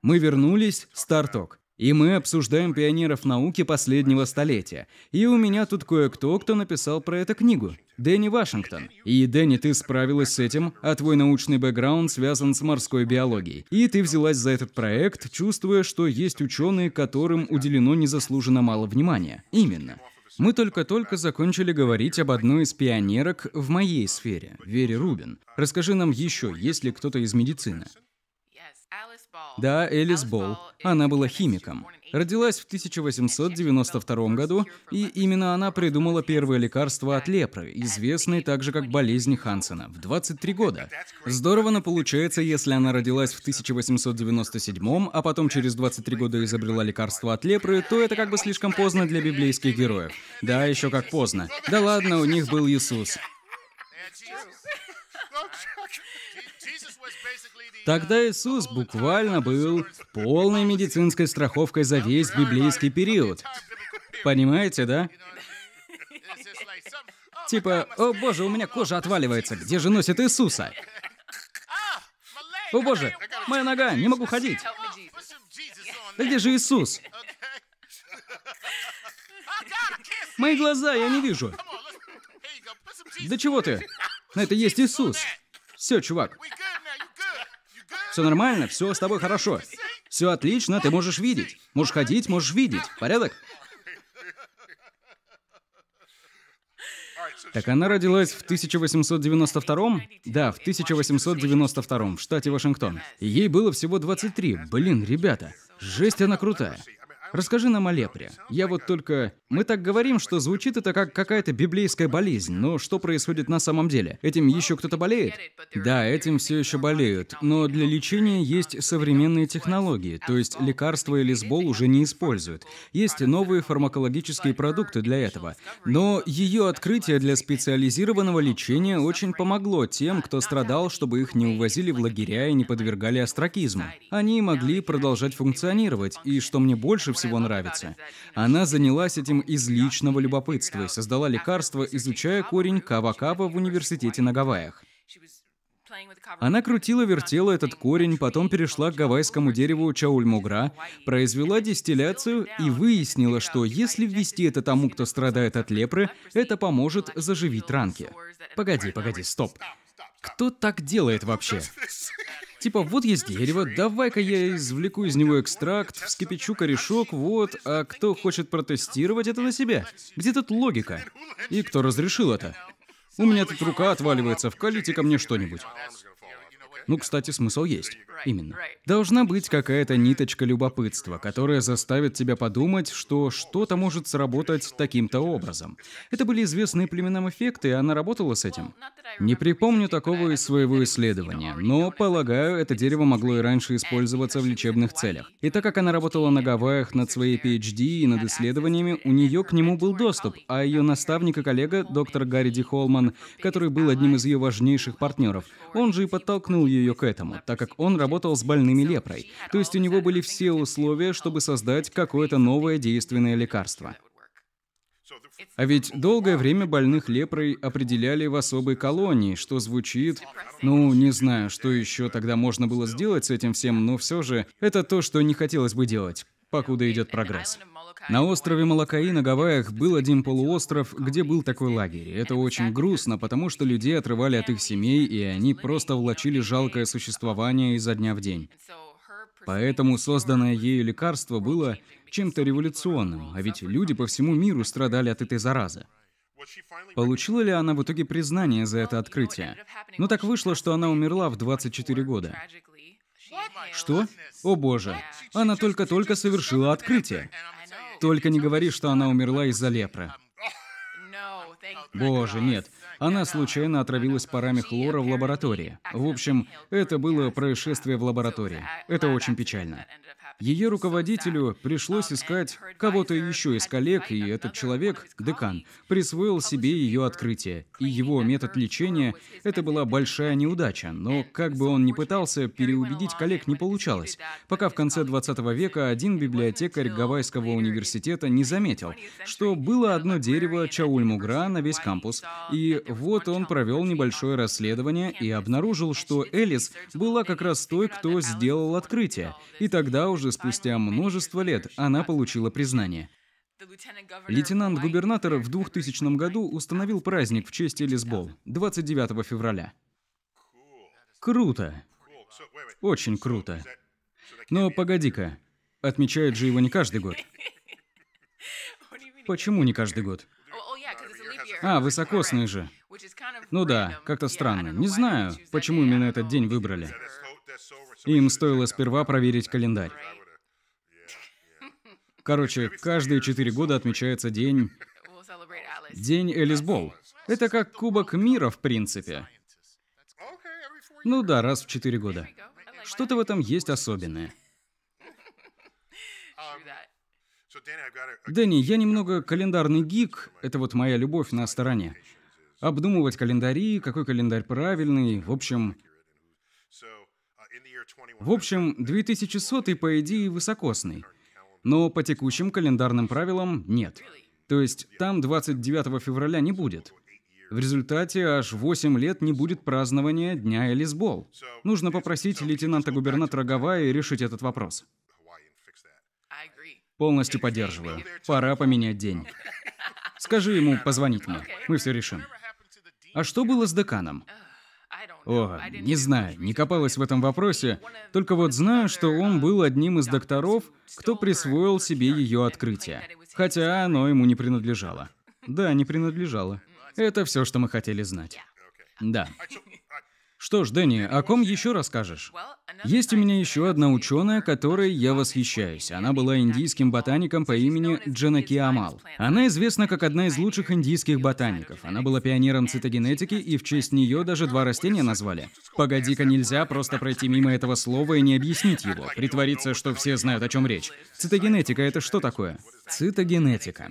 Мы вернулись в Старток, и мы обсуждаем пионеров науки последнего столетия. И у меня тут кое-кто, кто написал про эту книгу. Дэнни Вашингтон. И, Дэнни, ты справилась с этим, а твой научный бэкграунд связан с морской биологией. И ты взялась за этот проект, чувствуя, что есть ученые, которым уделено незаслуженно мало внимания. Именно. Мы только-только закончили говорить об одной из пионерок в моей сфере, Вере Рубин. Расскажи нам еще, есть ли кто-то из медицины. Да, Элис Болл. Она была химиком. Родилась в 1892 году, и именно она придумала первое лекарство от лепры, известное также как болезнь Хансена, в 23 года. Здорово но получается, если она родилась в 1897, а потом через 23 года изобрела лекарство от лепры, то это как бы слишком поздно для библейских героев. Да, еще как поздно. Да ладно, у них был Иисус. Тогда Иисус буквально был полной медицинской страховкой за весь библейский период. Понимаете, да? Типа, о боже, у меня кожа отваливается, где же носит Иисуса? О боже, моя нога, не могу ходить. где же Иисус? Мои глаза я не вижу. Да чего ты? Это есть Иисус. Все, чувак, все нормально, все с тобой хорошо. Все отлично, ты можешь видеть. Можешь ходить, можешь видеть. Порядок? Так она родилась в 1892 Да, в 1892 в штате Вашингтон. Ей было всего 23. Блин, ребята, жесть она крутая. Расскажи нам о лепре. Я вот только... Мы так говорим, что звучит это как какая-то библейская болезнь, но что происходит на самом деле? Этим еще кто-то болеет? Да, этим все еще болеют, но для лечения есть современные технологии, то есть лекарства или лесбол уже не используют. Есть новые фармакологические продукты для этого. Но ее открытие для специализированного лечения очень помогло тем, кто страдал, чтобы их не увозили в лагеря и не подвергали остракизму. Они могли продолжать функционировать, и что мне больше всего нравится. Она занялась этим из личного любопытства и создала лекарство, изучая корень кава-кава в университете на Гавайях. Она крутила-вертела этот корень, потом перешла к гавайскому дереву чаульмугра, произвела дистилляцию и выяснила, что если ввести это тому, кто страдает от лепры, это поможет заживить ранки. Погоди, погоди, стоп. Кто так делает вообще? Типа, вот есть дерево, давай-ка я извлеку из него экстракт, вскипячу корешок, вот, а кто хочет протестировать это на себе? Где тут логика? И кто разрешил это? У меня тут рука отваливается, вкалите ко мне что-нибудь. Ну, кстати, смысл есть. Именно. Должна быть какая-то ниточка любопытства, которая заставит тебя подумать, что что-то может сработать таким-то образом. Это были известные племенам эффекты, и она работала с этим. Не припомню такого из своего исследования, но, полагаю, это дерево могло и раньше использоваться в лечебных целях. И так как она работала на Гавайях над своей PhD и над исследованиями, у нее к нему был доступ, а ее наставник и коллега, доктор Гарри Ди Холман, который был одним из ее важнейших партнеров, он же и подтолкнул ее ее к этому, так как он работал с больными лепрой. То есть у него были все условия, чтобы создать какое-то новое действенное лекарство. А ведь долгое время больных лепрой определяли в особой колонии, что звучит... Ну, не знаю, что еще тогда можно было сделать с этим всем, но все же это то, что не хотелось бы делать, покуда идет прогресс. На острове Малакаи на Гавайях был один полуостров, где был такой лагерь. Это очень грустно, потому что людей отрывали от их семей, и они просто влачили жалкое существование изо дня в день. Поэтому созданное ею лекарство было чем-то революционным, а ведь люди по всему миру страдали от этой заразы. Получила ли она в итоге признание за это открытие? Но ну так вышло, что она умерла в 24 года. Что? О боже, она только-только совершила открытие. Только не говори, что она умерла из-за лепры. Боже, нет. Она случайно отравилась парами хлора в лаборатории. В общем, это было происшествие в лаборатории. Это очень печально. Ее руководителю пришлось искать кого-то еще из коллег, и этот человек, декан, присвоил себе ее открытие. И его метод лечения – это была большая неудача, но как бы он ни пытался, переубедить коллег не получалось, пока в конце 20 века один библиотекарь Гавайского университета не заметил, что было одно дерево Чаульмугра на весь кампус, и вот он провел небольшое расследование и обнаружил, что Элис была как раз той, кто сделал открытие, и тогда уже уже спустя множество лет она получила признание. Лейтенант-губернатор в 2000 году установил праздник в честь Элисбол 29 февраля. Круто. Очень круто. Но погоди-ка, отмечают же его не каждый год. Почему не каждый год? А, высокосный же. Ну да, как-то странно. Не знаю, почему именно этот день выбрали. Им стоило сперва проверить календарь. Короче, каждые четыре года отмечается день... День Элисбол. Это как Кубок мира, в принципе. Ну да, раз в четыре года. Что-то в этом есть особенное. Дэнни, я немного календарный гик, это вот моя любовь на стороне. Обдумывать календари, какой календарь правильный, в общем... В общем, 2100 по идее высокосный. Но по текущим календарным правилам нет. То есть там 29 февраля не будет. В результате аж 8 лет не будет празднования Дня Элисбол. Нужно попросить лейтенанта-губернатора Гавайи решить этот вопрос. Полностью поддерживаю. Пора поменять день. Скажи ему позвонить мне. Мы все решим. А что было с деканом? О, не знаю, не копалась в этом вопросе, только вот знаю, что он был um, одним из докторов, кто присвоил себе ее открытие. Хотя оно ему не принадлежало. Да, не принадлежало. Это все, что мы хотели знать. Да. А что ж, Дэнни, о ком еще расскажешь? Есть у меня еще одна ученая, которой я восхищаюсь. Она была индийским ботаником по имени Джанаки Амал. Она известна как одна из лучших индийских ботаников. Она была пионером цитогенетики, и в честь нее даже два растения назвали. Погоди-ка, нельзя просто пройти мимо этого слова и не объяснить его, притвориться, что все знают, о чем речь. Цитогенетика — это что такое? Цитогенетика.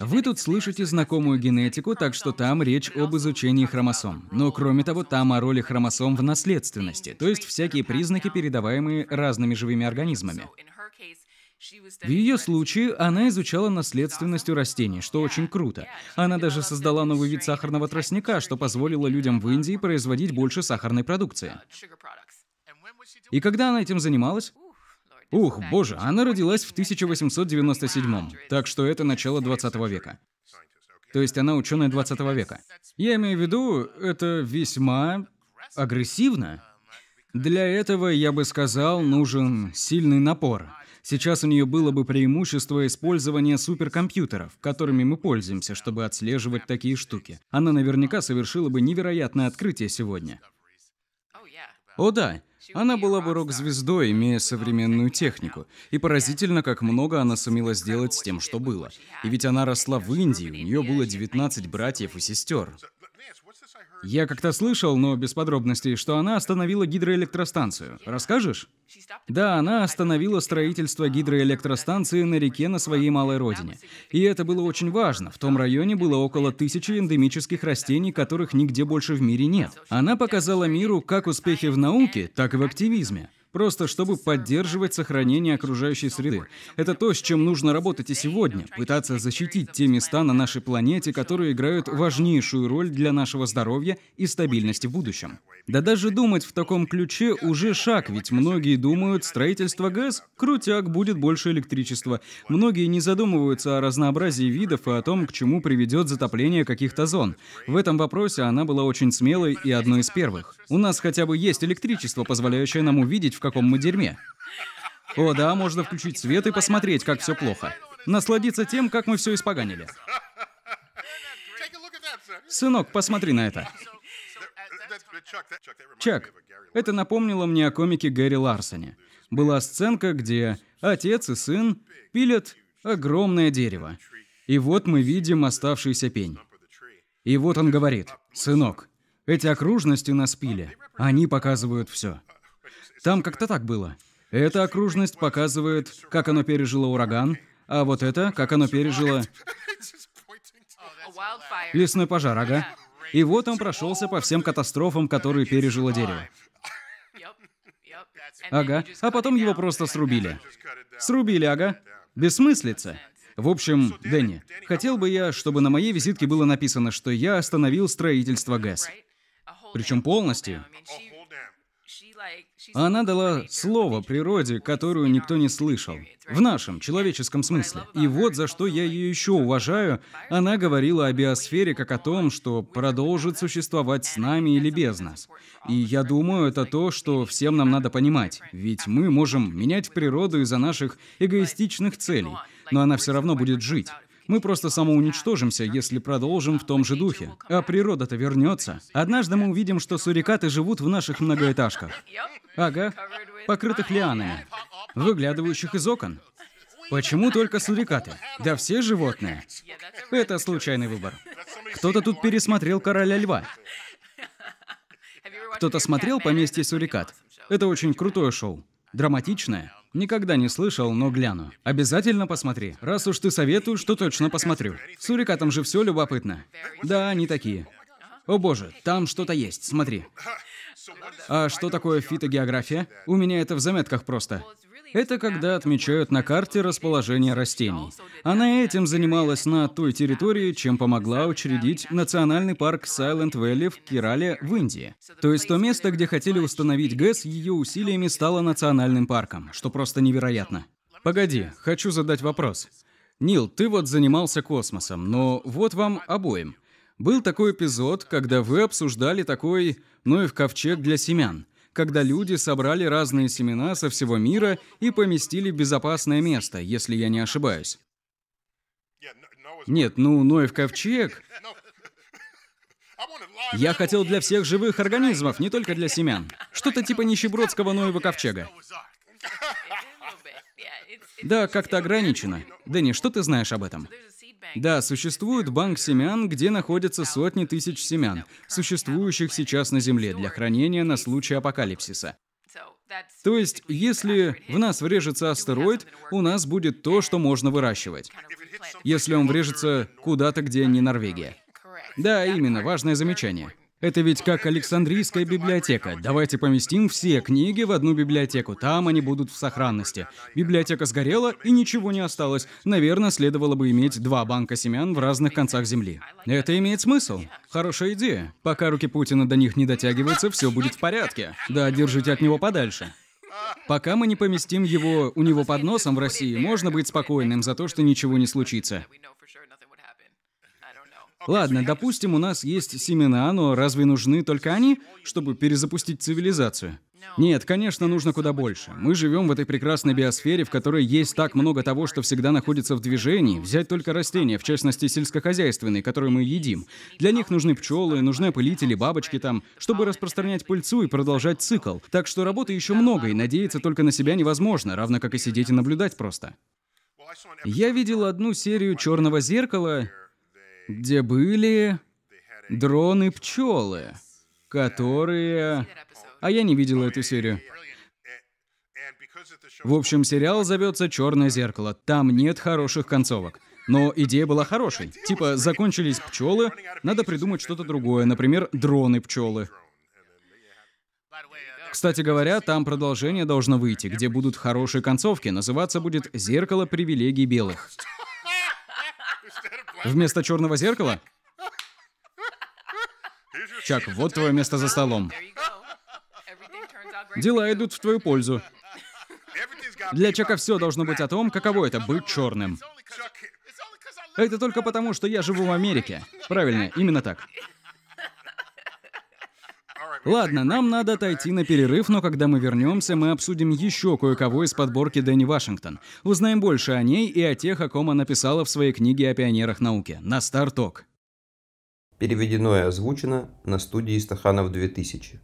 Вы тут слышите знакомую генетику, так что там речь об изучении хромосом. Но кроме того, там о роли хромосом в наследственности, то есть всякие признаки, передаваемые разными живыми организмами. В ее случае она изучала наследственность у растений, что очень круто. Она даже создала новый вид сахарного тростника, что позволило людям в Индии производить больше сахарной продукции. И когда она этим занималась, Ух, боже, она родилась в 1897 так что это начало 20 века. То есть она ученая 20 века. Я имею в виду, это весьма агрессивно. Um, Для этого, я бы сказал, нужен сильный напор. Сейчас у нее было бы преимущество использования суперкомпьютеров, которыми мы пользуемся, чтобы отслеживать такие штуки. Она наверняка совершила бы невероятное открытие сегодня. Oh, О да, она была бы рок-звездой, имея современную технику. И поразительно, как много она сумела сделать с тем, что было. И ведь она росла в Индии, у нее было 19 братьев и сестер. Я как-то слышал, но без подробностей, что она остановила гидроэлектростанцию. Расскажешь? Да, она остановила строительство гидроэлектростанции на реке на своей малой родине. И это было очень важно. В том районе было около тысячи эндемических растений, которых нигде больше в мире нет. Она показала миру как успехи в науке, так и в активизме просто чтобы поддерживать сохранение окружающей среды. Это то, с чем нужно работать и сегодня, пытаться защитить те места на нашей планете, которые играют важнейшую роль для нашего здоровья и стабильности в будущем. Да даже думать в таком ключе уже шаг, ведь многие думают, строительство ГЭС – крутяк, будет больше электричества. Многие не задумываются о разнообразии видов и о том, к чему приведет затопление каких-то зон. В этом вопросе она была очень смелой и одной из первых. У нас хотя бы есть электричество, позволяющее нам увидеть, в каком мы дерьме. О да, можно включить свет и посмотреть, как все плохо. Насладиться тем, как мы все испоганили. Сынок, посмотри на это. Чак, это напомнило мне о комике Гэри Ларсоне. Была сценка, где отец и сын пилят огромное дерево. И вот мы видим оставшийся пень. И вот он говорит, «Сынок, эти окружности на спиле, они показывают все. Там как-то так было. Эта окружность показывает, как оно пережило ураган, а вот это, как оно пережило... Лесной пожар, ага. И вот он прошелся по всем катастрофам, которые пережило дерево. Ага, а потом его просто срубили. Срубили, ага. Бессмыслица. В общем, Дэнни, хотел бы я, чтобы на моей визитке было написано, что я остановил строительство ГЭС. Причем полностью. Она дала слово природе, которую никто не слышал. В нашем, человеческом смысле. И вот за что я ее еще уважаю, она говорила о биосфере как о том, что продолжит существовать с нами или без нас. И я думаю, это то, что всем нам надо понимать. Ведь мы можем менять природу из-за наших эгоистичных целей, но она все равно будет жить. Мы просто самоуничтожимся, если продолжим в том же духе. А природа-то вернется. Однажды мы увидим, что сурикаты живут в наших многоэтажках. Ага, покрытых лианами, выглядывающих из окон. Почему только сурикаты? Да все животные. Это случайный выбор. Кто-то тут пересмотрел «Короля льва». Кто-то смотрел «Поместье сурикат»? Это очень крутое шоу. Драматичное. Никогда не слышал, но гляну. Обязательно посмотри. Раз уж ты советуешь, то точно посмотрю. С сурикатом же все любопытно. Да, они такие. О боже, там что-то есть, смотри. А что такое фитогеография? У меня это в заметках просто. Это когда отмечают на карте расположение растений. Она этим занималась на той территории, чем помогла учредить национальный парк Silent Valley в Кирале в Индии. То есть то место, где хотели установить ГЭС, ее усилиями стало национальным парком, что просто невероятно. Погоди, хочу задать вопрос. Нил, ты вот занимался космосом, но вот вам обоим. Был такой эпизод, когда вы обсуждали такой, ну и в ковчег для семян когда люди собрали разные семена со всего мира и поместили в безопасное место, если я не ошибаюсь. Нет, ну, Ной в ковчег... Я хотел для всех живых организмов, не только для семян. Что-то типа нищебродского Ноева ковчега. Да, как-то ограничено. Дэнни, что ты знаешь об этом? Да, существует банк семян, где находятся сотни тысяч семян, существующих сейчас на Земле для хранения на случай апокалипсиса. То есть, если в нас врежется астероид, у нас будет то, что можно выращивать. Если он врежется куда-то, где не Норвегия. Да, именно, важное замечание. Это ведь как Александрийская библиотека. Давайте поместим все книги в одну библиотеку. Там они будут в сохранности. Библиотека сгорела, и ничего не осталось. Наверное, следовало бы иметь два банка семян в разных концах земли. Это имеет смысл. Хорошая идея. Пока руки Путина до них не дотягиваются, все будет в порядке. Да, держите от него подальше. Пока мы не поместим его у него под носом в России, можно быть спокойным за то, что ничего не случится. Ладно, допустим, у нас есть семена, но разве нужны только они, чтобы перезапустить цивилизацию? Нет, конечно, нужно куда больше. Мы живем в этой прекрасной биосфере, в которой есть так много того, что всегда находится в движении. Взять только растения, в частности сельскохозяйственные, которые мы едим. Для них нужны пчелы, нужны опылители, бабочки там, чтобы распространять пыльцу и продолжать цикл. Так что работы еще много, и надеяться только на себя невозможно, равно как и сидеть и наблюдать просто. Я видел одну серию «Черного зеркала», где были дроны-пчелы, которые... А я не видел эту серию. В общем, сериал зовется «Черное зеркало». Там нет хороших концовок. Но идея была хорошей. Типа, закончились пчелы, надо придумать что-то другое. Например, дроны-пчелы. Кстати говоря, там продолжение должно выйти, где будут хорошие концовки. Называться будет «Зеркало привилегий белых». Вместо черного зеркала? Чак, вот твое место за столом. Дела идут в твою пользу. Для Чака все должно быть о том, каково это быть черным. Это только потому, что я живу в Америке. Правильно, именно так. Ладно, нам надо отойти на перерыв, но когда мы вернемся, мы обсудим еще кое-кого из подборки Дэнни Вашингтон. Узнаем больше о ней и о тех, о ком она писала в своей книге о пионерах науки. На старток. Переведено и озвучено на студии Стаханов 2000.